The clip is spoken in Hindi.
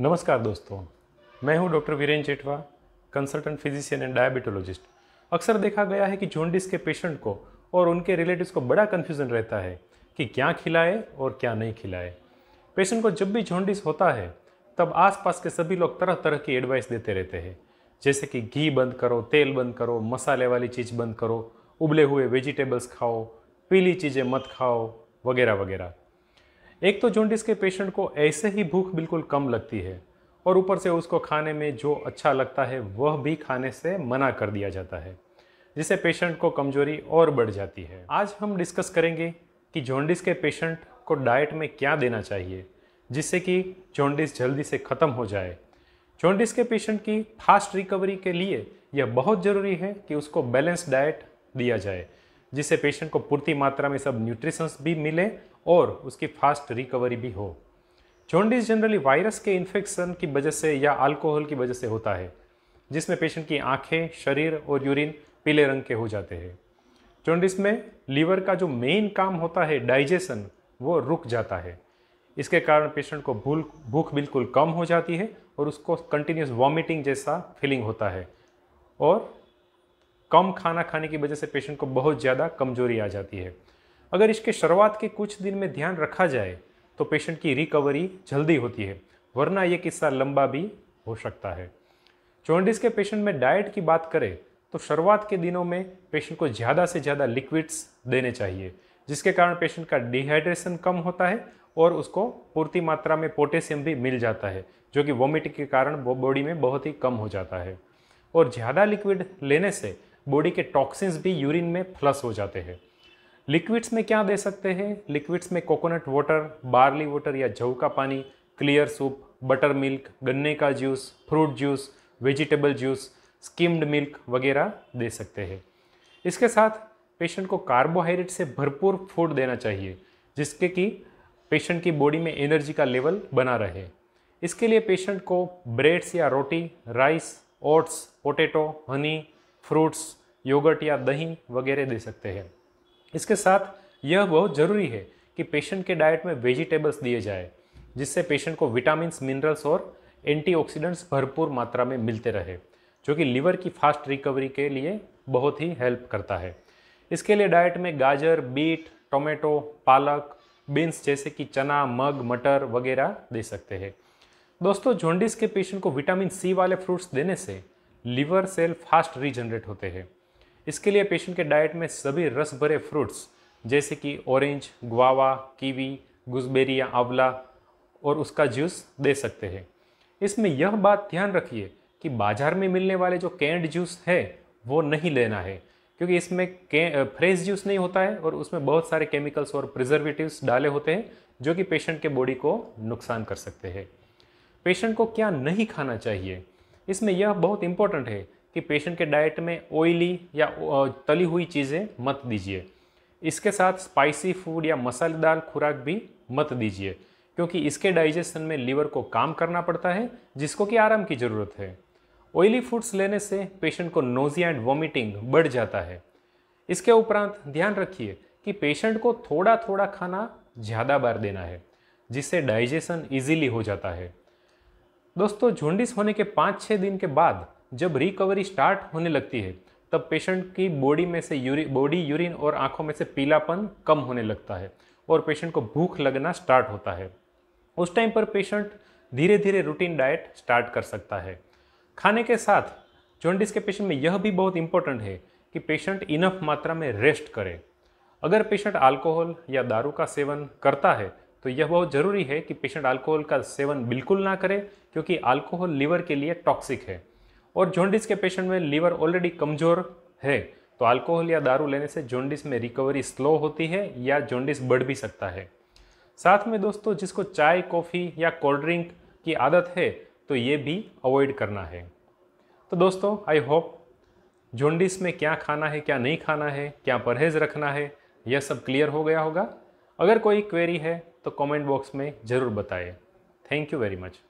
नमस्कार दोस्तों मैं हूं doctor Viren Jethwa consultant physician and diabetologist अक्सर देखा गया है कि जोंडिस के पेशेंट को और उनके रिलेटिव्स को बड़ा कन्फ्यूज़न रहता है कि क्या खिलाए और क्या नहीं खिलाए पेशेंट को जब भी झोंडिस होता है तब आसपास के सभी लोग तरह तरह की एडवाइस देते रहते हैं जैसे कि घी बंद करो तेल बंद करो मसाले वाली चीज़ बंद करो उबले हुए वेजिटेबल्स खाओ पीली चीज़ें मत खाओ वगैरह वगैरह एक तो जोंडिस के पेशेंट को ऐसे ही भूख बिल्कुल कम लगती है और ऊपर से उसको खाने में जो अच्छा लगता है वह भी खाने से मना कर दिया जाता है जिससे पेशेंट को कमजोरी और बढ़ जाती है आज हम डिस्कस करेंगे कि जोंडिस के पेशेंट को डाइट में क्या देना चाहिए जिससे कि जोंडिस जल्दी से ख़त्म हो जाए जोंडिस के पेशेंट की फास्ट रिकवरी के लिए यह बहुत ज़रूरी है कि उसको बैलेंस डाइट दिया जाए जिससे पेशेंट को पूर्ति मात्रा में सब न्यूट्रिशंस भी मिले और उसकी फास्ट रिकवरी भी हो जोंडिस जनरली वायरस के इन्फेक्शन की वजह से या अल्कोहल की वजह से होता है जिसमें पेशेंट की आंखें शरीर और यूरिन पीले रंग के हो जाते हैं जोंडिस में लीवर का जो मेन काम होता है डाइजेशन वो रुक जाता है इसके कारण पेशेंट को भूल भूख बिल्कुल कम हो जाती है और उसको कंटिन्यूस वॉमिटिंग जैसा फीलिंग होता है और कम खाना खाने की वजह से पेशेंट को बहुत ज़्यादा कमजोरी आ जाती है अगर इसके शुरुआत के कुछ दिन में ध्यान रखा जाए तो पेशेंट की रिकवरी जल्दी होती है वरना ये किस्सा लंबा भी हो सकता है चौंडिस के पेशेंट में डाइट की बात करें तो शुरुआत के दिनों में पेशेंट को ज़्यादा से ज़्यादा लिक्विड्स देने चाहिए जिसके कारण पेशेंट का डिहाइड्रेशन कम होता है और उसको पूर्ति मात्रा में पोटेशियम भी मिल जाता है जो कि वोमिटिंग के कारण बॉडी में बहुत ही कम हो जाता है और ज़्यादा लिक्विड लेने से बॉडी के टॉक्सिन्स भी यूरिन में फ्लस हो जाते हैं लिक्विड्स में क्या दे सकते हैं लिक्विड्स में कोकोनट वाटर बार्ली वाटर या जव का पानी क्लियर सूप बटर मिल्क गन्ने का juice fruit juice vegetable juice skimmed milk वगैरह दे सकते हैं इसके साथ पेशेंट को कार्बोहाइड्रेट से भरपूर फूड देना चाहिए जिसके कि पेशेंट की बॉडी में एनर्जी का लेवल बना रहे इसके लिए पेशेंट को ब्रेड्स या रोटी rice oats potato honey fruits yogurt या दही वगैरह दे सकते हैं इसके साथ यह बहुत ज़रूरी है कि पेशेंट के डाइट में वेजिटेबल्स दिए जाए जिससे पेशेंट को विटामिन मिनरल्स और एंटीऑक्सीडेंट्स भरपूर मात्रा में मिलते रहे जो कि लीवर की फास्ट रिकवरी के लिए बहुत ही हेल्प करता है इसके लिए डाइट में गाजर बीट टोमेटो पालक बीन्स जैसे कि चना मग मटर वगैरह दे सकते हैं दोस्तों झोंडिस के पेशेंट को विटामिन सी वाले फ्रूट्स देने से लीवर सेल फास्ट रीजनरेट होते हैं इसके लिए पेशेंट के डाइट में सभी रस भरे फ्रूट्स जैसे कि ऑरेंज ग्वावा कीवी गुजबेरी या आंवला और उसका जूस दे सकते हैं इसमें यह बात ध्यान रखिए कि बाज़ार में मिलने वाले जो कैंड जूस है वो नहीं लेना है क्योंकि इसमें फ्रेश जूस नहीं होता है और उसमें बहुत सारे केमिकल्स और प्रिजर्वेटिव्स डाले होते हैं जो कि पेशेंट के बॉडी को नुकसान कर सकते हैं पेशेंट को क्या नहीं खाना चाहिए इसमें यह बहुत इंपॉर्टेंट है कि पेशेंट के डाइट में ऑयली या तली हुई चीज़ें मत दीजिए इसके साथ स्पाइसी फूड या मसालेदार खुराक भी मत दीजिए क्योंकि इसके डाइजेशन में लीवर को काम करना पड़ता है जिसको कि आराम की ज़रूरत है ऑयली फूड्स लेने से पेशेंट को नोजिया एंड वॉमिटिंग बढ़ जाता है इसके उपरांत ध्यान रखिए कि पेशेंट को थोड़ा थोड़ा खाना ज़्यादा बार देना है जिससे डाइजेशन ईजिली हो जाता है दोस्तों झुंडिस होने के पाँच छः दिन के बाद जब रिकवरी स्टार्ट होने लगती है तब पेशेंट की बॉडी में से यूरिन बॉडी यूरिन और आंखों में से पीलापन कम होने लगता है और पेशेंट को भूख लगना स्टार्ट होता है उस टाइम पर पेशेंट धीरे धीरे रूटीन डाइट स्टार्ट कर सकता है खाने के साथ जॉन्डिस के पेशेंट में यह भी बहुत इंपॉर्टेंट है कि पेशेंट इनफ मात्रा में रेस्ट करे अगर पेशेंट अल्कोहल या दारू का सेवन करता है तो यह बहुत ज़रूरी है कि पेशेंट अल्कोहल का सेवन बिल्कुल ना करे क्योंकि अल्कोहल लीवर के लिए टॉक्सिक है और जोंडिस के पेशेंट में लीवर ऑलरेडी कमज़ोर है तो अल्कोहल या दारू लेने से जोंडिस में रिकवरी स्लो होती है या जोंडिस बढ़ भी सकता है साथ में दोस्तों जिसको चाय कॉफ़ी या कोल्ड ड्रिंक की आदत है तो ये भी अवॉइड करना है तो दोस्तों आई होप जोंडिस में क्या खाना है क्या नहीं खाना है क्या परहेज़ रखना है यह सब क्लियर हो गया होगा अगर कोई क्वेरी है तो कमेंट बॉक्स में ज़रूर बताएं थैंक यू वेरी मच